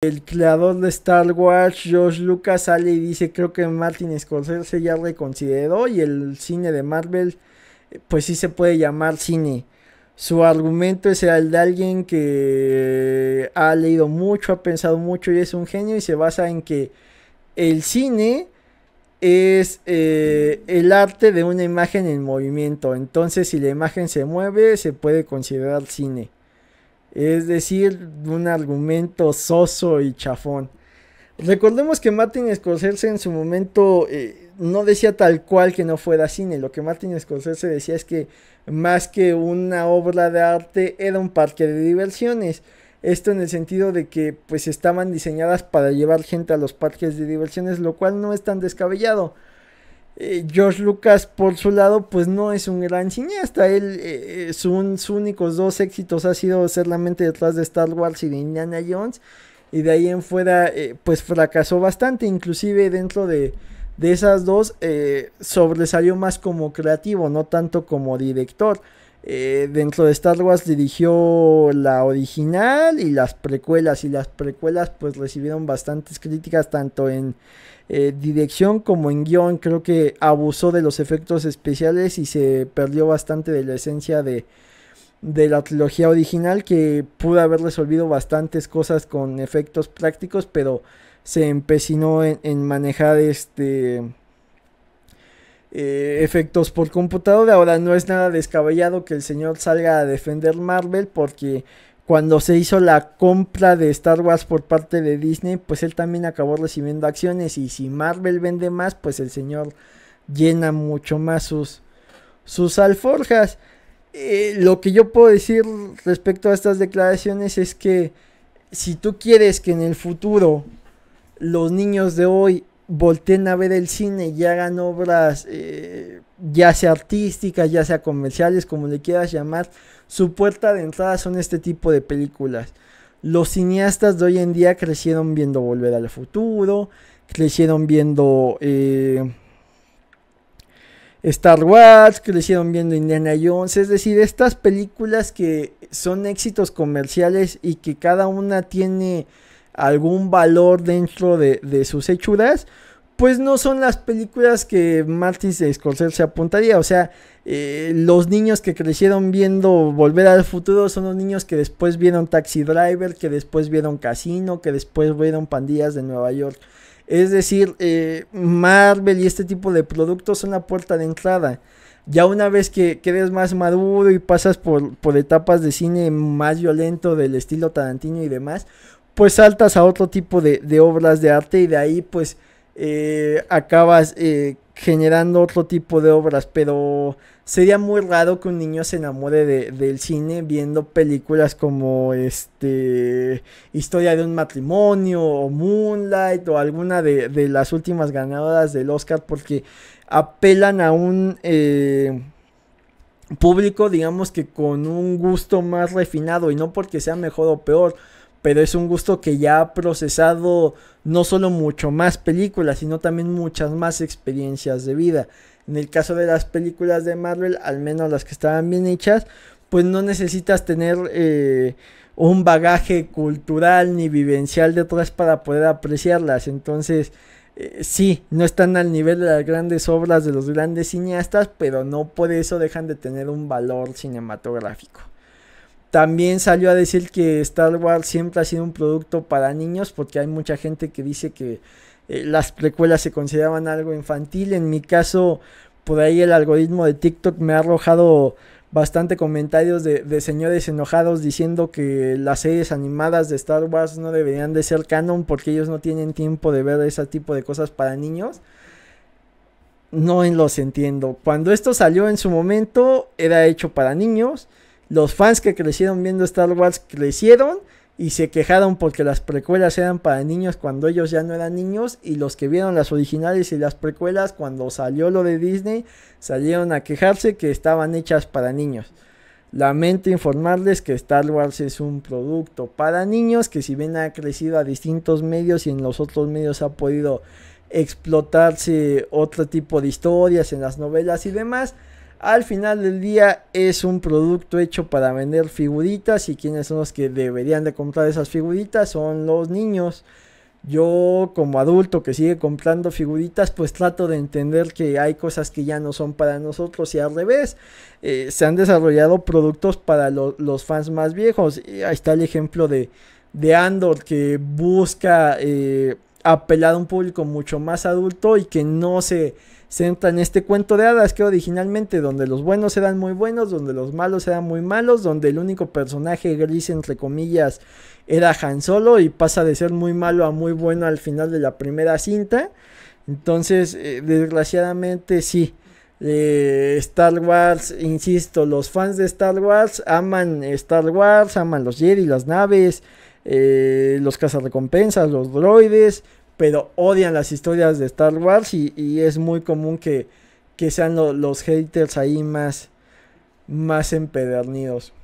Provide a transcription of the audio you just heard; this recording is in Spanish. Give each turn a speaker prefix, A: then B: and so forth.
A: el creador de Star Wars, George Lucas, sale y dice, creo que Martin Scorsese ya reconsideró y el cine de Marvel, pues sí se puede llamar cine. Su argumento es el de alguien que ha leído mucho, ha pensado mucho y es un genio y se basa en que el cine es eh, el arte de una imagen en movimiento. Entonces, si la imagen se mueve, se puede considerar cine. Es decir, un argumento soso y chafón. Recordemos que Martin Scorsese en su momento eh, no decía tal cual que no fuera cine. Lo que Martin Scorsese decía es que más que una obra de arte era un parque de diversiones. Esto en el sentido de que pues estaban diseñadas para llevar gente a los parques de diversiones, lo cual no es tan descabellado. Eh, George Lucas por su lado pues no es un gran cineasta, él eh, eh, sus únicos dos éxitos ha sido ser la mente detrás de Star Wars y de Indiana Jones y de ahí en fuera pues fracasó bastante, inclusive dentro de, de esas dos sobresalió más como creativo, no tanto como director. Eh, dentro de Star Wars dirigió la original y las precuelas. Y las precuelas pues recibieron bastantes críticas tanto en eh, dirección como en guión. Creo que abusó de los efectos especiales y se perdió bastante de la esencia de, la trilogía original que pudo haber resolvido bastantes cosas con efectos prácticos, pero se empecinó en manejar este eh, efectos por computadora. Ahora no es nada descabellado que el señor salga a defender Marvel porque cuando se hizo la compra de Star Wars por parte de Disney, pues él también acabó recibiendo acciones y si Marvel vende más, pues el señor llena mucho más sus, sus alforjas. Eh, lo que yo puedo decir respecto a estas declaraciones es que si tú quieres que en el futuro los niños de hoy volteen a ver el cine y hagan obras, eh, ya sea artísticas, ya sea comerciales, como le quieras llamar, su puerta de entrada son este tipo de películas. Los cineastas de hoy en día crecieron viendo Volver al Futuro, crecieron viendo eh, Star Wars, crecieron viendo Indiana Jones, es decir, estas películas que son éxitos comerciales y que cada una tiene algún valor dentro de, sus hechuras, pues no son las películas que Martin Scorsese apuntaría. O sea, eh, los niños que crecieron viendo Volver al Futuro son los niños que después vieron Taxi Driver, que después vieron Casino, que después vieron Pandillas de Nueva York. Es decir, eh, Marvel y este tipo de productos son la puerta de entrada. Ya una vez que, que eres más maduro y pasas por, por etapas de cine más violento del estilo Tarantino y demás, pues saltas a otro tipo de, de obras de arte y de ahí pues eh, acabas eh, generando otro tipo de obras, pero sería muy raro que un niño se enamore de, del cine viendo películas como este Historia de un matrimonio o Moonlight o alguna de, de las últimas ganadoras del Oscar porque apelan a un eh, público digamos que con un gusto más refinado y no porque sea mejor o peor pero es un gusto que ya ha procesado no solo mucho más películas, sino también muchas más experiencias de vida. En el caso de las películas de Marvel, al menos las que estaban bien hechas, pues no necesitas tener eh, un bagaje cultural ni vivencial detrás para poder apreciarlas. Entonces, eh, sí, no están al nivel de las grandes obras de los grandes cineastas, pero no por eso dejan de tener un valor cinematográfico. También salió a decir que Star Wars siempre ha sido un producto para niños porque hay mucha gente que dice que eh, las precuelas se consideraban algo infantil. En mi caso, por ahí el algoritmo de TikTok me ha arrojado bastante comentarios de, de, señores enojados diciendo que las series animadas de Star Wars no deberían de ser canon porque ellos no tienen tiempo de ver ese tipo de cosas para niños. No los entiendo. Cuando esto salió en su momento era hecho para niños los fans que crecieron viendo Star Wars crecieron y se quejaron porque las precuelas eran para niños cuando ellos ya no eran niños y los que vieron las originales y las precuelas cuando salió lo de Disney salieron a quejarse que estaban hechas para niños. Lamento informarles que Star Wars es un producto para niños que si bien ha crecido a distintos medios y en los otros medios ha podido explotarse otro tipo de historias en las novelas y demás, al final del día es un producto hecho para vender figuritas y quienes son los que deberían de comprar esas figuritas son los niños. Yo como adulto que sigue comprando figuritas pues trato de entender que hay cosas que ya no son para nosotros y al revés eh, se han desarrollado productos para los fans más viejos. Y ahí está el ejemplo de, Andor que busca... Eh, apelar a un público mucho más adulto y que no se centra en este cuento de hadas que originalmente donde los buenos eran muy buenos, donde los malos eran muy malos, donde el único personaje gris entre comillas era Han Solo y pasa de ser muy malo a muy bueno al final de la primera cinta. Entonces, eh, desgraciadamente sí. Eh, Star Wars, insisto, los fans de Star Wars aman Star Wars, aman los Jedi, las naves, eh, los cazarrecompensas, los droides, pero odian las historias de Star Wars y, es muy común que, sean los haters ahí más, más empedernidos.